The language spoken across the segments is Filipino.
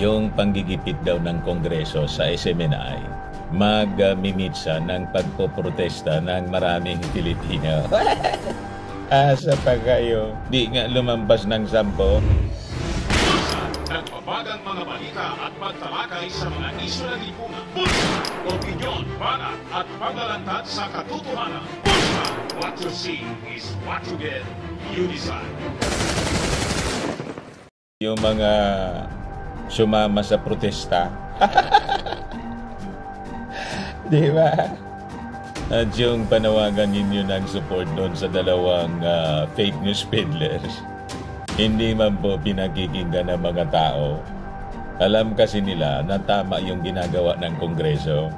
yung panggigipit daw ng Kongreso sa SMNI magmimitsa ng pagpoprotesta ng maraming Pilipino. Asa pa kayo? Di nga lumampas ng sampo. Nagpabagang mga balita at pagtalakay sa mga isyo ng lipunan. Bulsa! Opinyon, bala at paglalantad sa katotohanan. Bulsa! What you see is what you get. You decide. Yung mga sumama sa protesta. Di ba? At yung panawagan ninyo ng support doon sa dalawang uh, fake news peddlers, hindi man po pinakikinggan ng mga tao. Alam kasi nila na tama yung ginagawa ng Kongreso.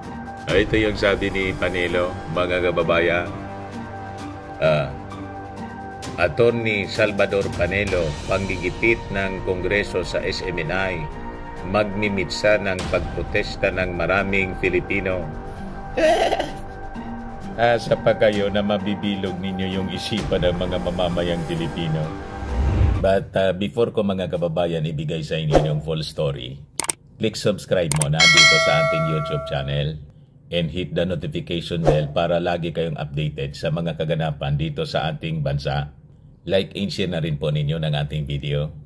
Ah, ito yung sabi ni Panelo, mga kababaya. Uh, ah, Attorney Salvador Panelo, panggigipit ng Kongreso sa SMNI magmimitsa ng pagprotesta ng maraming Filipino. Asa ah, pa kayo na mabibilog ninyo yung isipan ng mga mamamayang Pilipino. But uh, before ko mga kababayan ibigay sa inyo yung full story, click subscribe mo na dito sa ating YouTube channel and hit the notification bell para lagi kayong updated sa mga kaganapan dito sa ating bansa. Like and share na rin po ninyo ng ating video.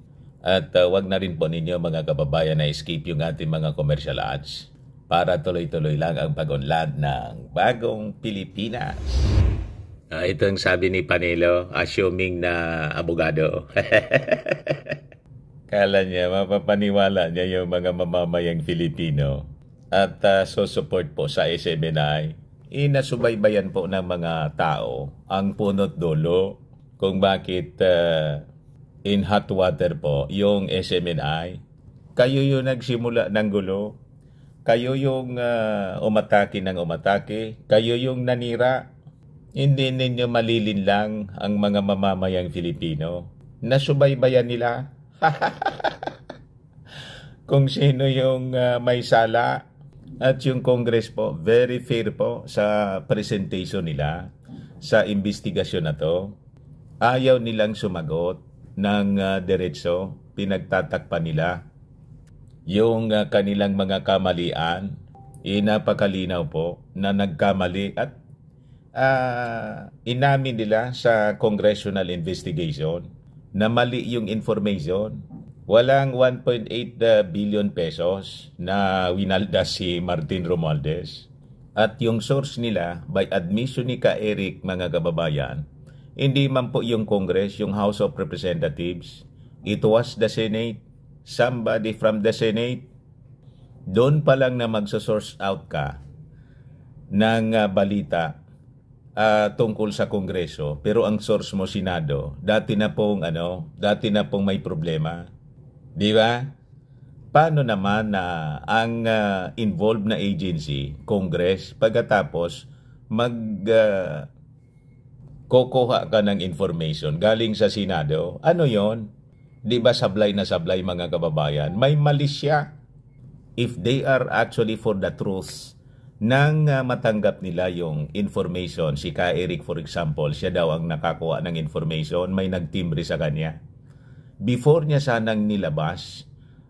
At uh, wag na rin po ninyo mga kababayan na skip yung ating mga commercial ads para tuloy-tuloy lang ang pag-unlad ng bagong Pilipinas. Uh, ito ang sabi ni Panelo, assuming na abogado. Kala niya, mapapaniwala niya yung mga mamamayang Filipino at uh, ah, susuport po sa SMNI. Inasubaybayan po ng mga tao ang punot dulo kung bakit uh, in hot water po, yung SMNI. Kayo yung nagsimula ng gulo. Kayo yung uh, umatake ng umatake. Kayo yung nanira. Hindi ninyo malilin lang ang mga mamamayang Filipino. Nasubaybayan nila. Kung sino yung uh, may sala at yung Congress po, very fair po sa presentation nila sa investigasyon na to. Ayaw nilang sumagot ng uh, ah, derecho, pinagtatakpan nila yung uh, kanilang mga kamalian. Inapakalinaw eh, po na nagkamali at uh, inamin nila sa congressional investigation na mali yung information. Walang 1.8 billion pesos na winalda si Martin Romualdez. At yung source nila, by admission ni Ka Eric mga kababayan, hindi man po yung Congress, yung House of Representatives. It was the Senate. Somebody from the Senate. Doon pa lang na magsosource out ka ng uh, balita uh, tungkol sa Kongreso. Pero ang source mo, Senado, dati na pong, ano, dati na pong may problema. Di ba? Paano naman na uh, ang uh, involved na agency, Congress, pagkatapos mag uh, kukuha ka ng information galing sa Senado, ano yon? Di ba sablay na sablay mga kababayan? May mali siya. If they are actually for the truth, nang uh, matanggap nila yung information, si Ka Eric for example, siya daw ang nakakuha ng information, may nagtimbre sa kanya. Before niya sanang nilabas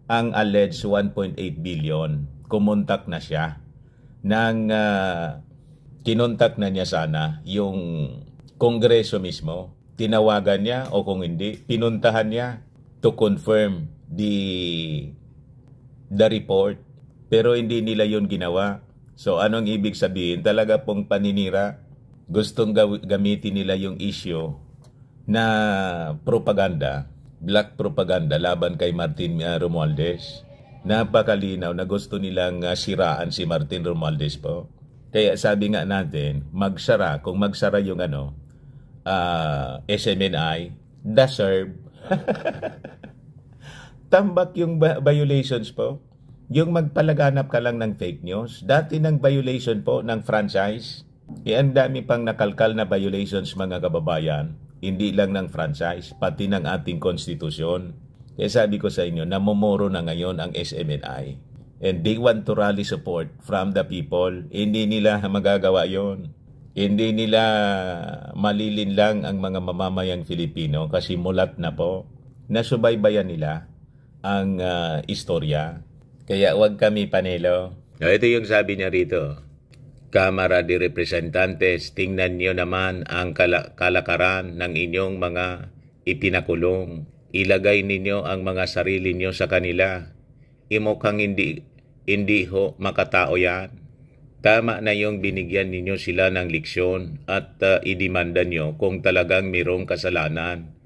ang alleged 1.8 billion, kumuntak na siya nang uh, kinontak na niya sana yung kongreso mismo, tinawagan niya o kung hindi, pinuntahan niya to confirm the the report. Pero hindi nila yon ginawa. So anong ibig sabihin? Talaga pong paninira. Gustong gamitin nila yung issue na propaganda, black propaganda laban kay Martin uh, Romualdez. Napakalinaw na gusto nilang uh, siraan si Martin Romualdez po. Kaya sabi nga natin, magsara, kung magsara yung ano, uh, SMNI deserve tambak yung violations po. Yung magpalaganap ka lang ng fake news. Dati ng violation po ng franchise, eh, ang dami pang nakalkal na violations mga kababayan. Hindi lang ng franchise, pati ng ating konstitusyon. Kaya sabi ko sa inyo, namumuro na ngayon ang SMNI. And they want to rally support from the people. Hindi nila magagawa yon hindi nila lang ang mga mamamayang Filipino kasi mulat na po nasubaybayan nila ang uh, istorya. Kaya wag kami panelo. No, ito yung sabi niya rito. Kamara de Representantes, tingnan niyo naman ang kal- kalakaran ng inyong mga ipinakulong. Ilagay ninyo ang mga sarili niyo sa kanila. imo kang hindi, hindi ho makatao yan. Tama na yung binigyan ninyo sila ng leksyon at uh, idimanda nyo kung talagang mayroong kasalanan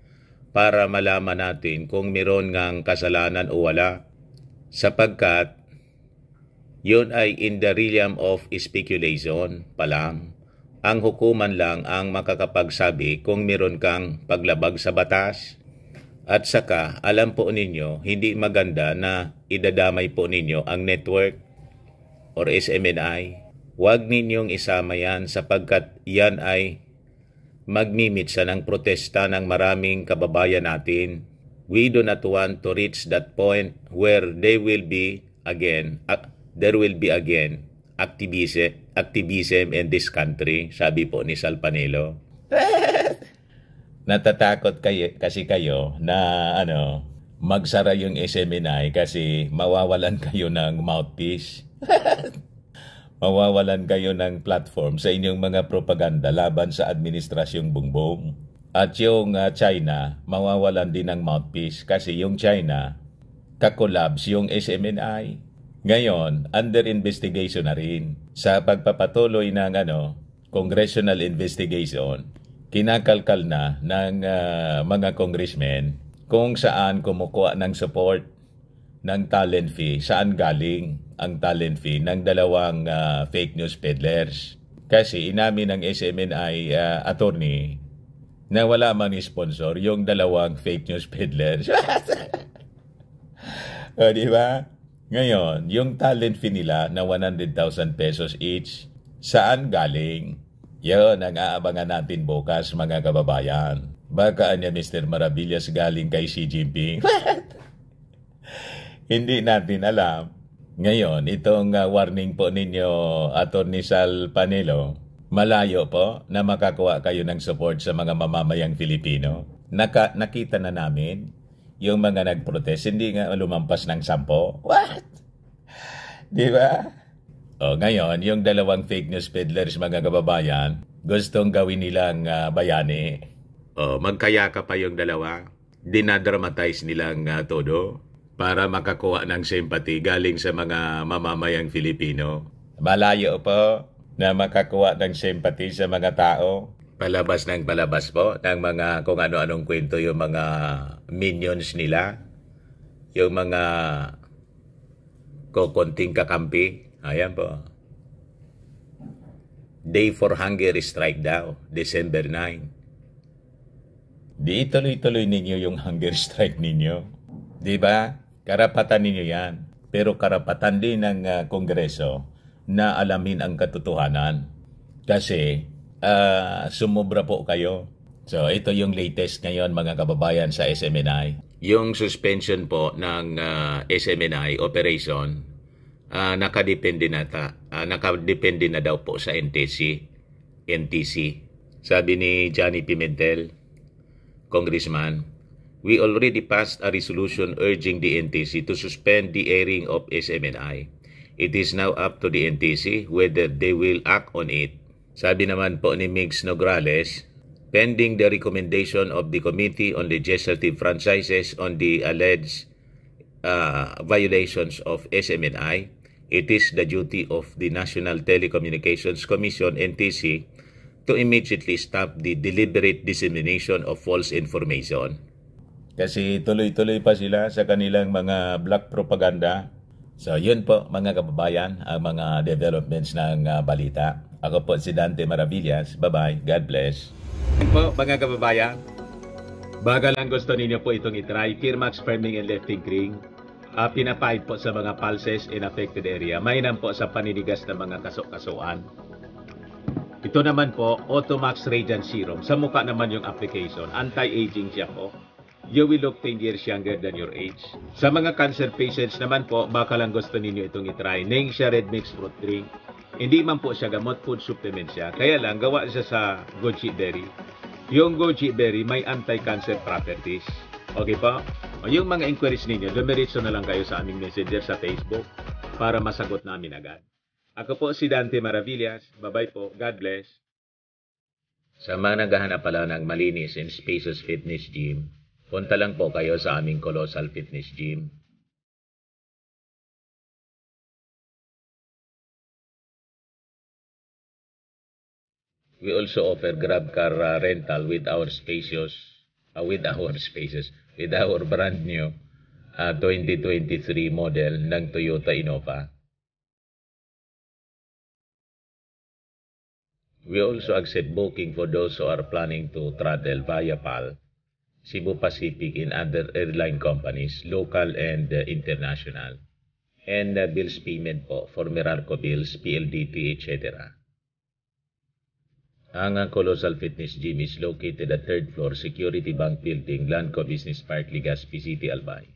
para malaman natin kung mayroon ngang kasalanan o wala. Sapagkat yun ay in the realm of speculation pa lang. Ang hukuman lang ang makakapagsabi kung meron kang paglabag sa batas. At saka, alam po ninyo, hindi maganda na idadamay po ninyo ang network or SMNI, huwag ninyong isama yan sapagkat yan ay magmimitsa ng protesta ng maraming kababayan natin. We do not want to reach that point where they will be again, uh, there will be again activism, activism in this country, sabi po ni Salpanelo. Natatakot kayo, kasi kayo na ano, magsara yung SMNI kasi mawawalan kayo ng mouthpiece. Mawawalan kayo ng platform sa inyong mga propaganda laban sa administrasyong Bongbong. At yung uh, China, mawawalan din ng mouthpiece kasi yung China, kakolabs yung SMNI. Ngayon, under investigation na rin sa pagpapatuloy ng ano, congressional investigation. Kinakalkal na ng uh, mga congressmen kung saan kumukuha ng support ng talent fee, saan galing ang talent fee ng dalawang uh, fake news peddlers. Kasi inamin ng SMNI uh, ah, attorney na wala mang sponsor yung dalawang fake news peddlers. o, di ba? Ngayon, yung talent fee nila na 100,000 pesos each, saan galing? Yun ang aabangan natin bukas mga kababayan. Baka niya Mr. Maravillas galing kay Xi Jinping. hindi natin alam. Ngayon, itong uh, warning po ninyo, Atty. Sal Panelo, malayo po na makakuha kayo ng support sa mga mamamayang Filipino. Naka, nakita na namin yung mga nagprotest, hindi nga lumampas ng sampo. What? Di ba? O ngayon, yung dalawang fake news peddlers mga kababayan, gustong gawin nilang uh, bayani. O magkayaka pa yung dalawa. Dinadramatize nilang uh, todo para makakuha ng sympathy galing sa mga mamamayang Filipino. Malayo po na makakuha ng sympathy sa mga tao. Palabas ng palabas po ng mga kung ano-anong kwento yung mga minions nila. Yung mga kokonting kakampi. Ayan po. Day for Hunger strike daw, December 9. Di ituloy-tuloy ninyo yung hunger strike ninyo. Di ba? Karapatan ninyo yan. Pero karapatan din ng uh, Kongreso na alamin ang katotohanan. Kasi uh, ah, sumubra po kayo. So ito yung latest ngayon mga kababayan sa SMNI. Yung suspension po ng uh, ah, SMNI operation uh, nakadepende na ta, uh, nakadepende na daw po sa NTC. NTC. Sabi ni Johnny Pimentel, Congressman, we already passed a resolution urging the NTC to suspend the airing of SMNI. It is now up to the NTC whether they will act on it. Sabi naman po ni Migs Nograles, pending the recommendation of the Committee on Legislative Franchises on the alleged uh, violations of SMNI, it is the duty of the National Telecommunications Commission, NTC, to immediately stop the deliberate dissemination of false information kasi tuloy-tuloy pa sila sa kanilang mga black propaganda. So yun po mga kababayan, ang mga developments ng uh, balita. Ako po si Dante Maravillas. Bye-bye. God bless. Yun po mga kababayan, baga lang gusto ninyo po itong itry, Firmax Firming and Lifting Green uh, ah, pinapahid po sa mga pulses in affected area. Mainam po sa paninigas ng mga kaso-kasuan. Ito naman po, Automax Radiant Serum. Sa mukha naman yung application. Anti-aging siya po you will look 10 years younger than your age. Sa mga cancer patients naman po, baka lang gusto ninyo itong itry. Ningxia Red Mix Fruit Drink. Hindi man po siya gamot, food supplement siya. Kaya lang, gawa siya sa goji berry. Yung goji berry may anti-cancer properties. Okay po? O yung mga inquiries ninyo, dumiritso na lang kayo sa aming messenger sa Facebook para masagot namin agad. Ako po si Dante Maravillas. Bye-bye po. God bless. Sa mga naghahanap pala ng malinis and spacious fitness gym, Punta lang po kayo sa aming Colossal Fitness Gym. We also offer grab car uh, rental with our spacious, uh, with our spaces, with our brand new uh, 2023 model ng Toyota Innova. We also accept booking for those who are planning to travel via PAL. Cebu Pacific and other airline companies, local and uh, international, and uh, bills payment po for Meralco bills, PLDT, etc. Ang uh, Colossal Fitness Gym is located at 3rd floor Security Bank Building, Lanco Business Park, Legazpi City, Albay.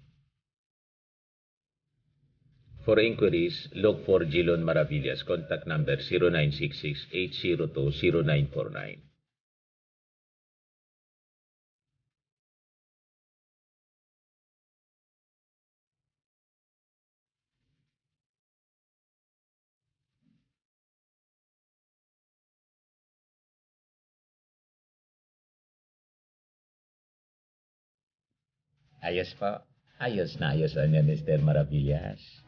For inquiries, look for Gilon Maravillas. Contact number 0966-802-0949. Ayos po. Ayos na ayos lang ni Mr. Maravillas.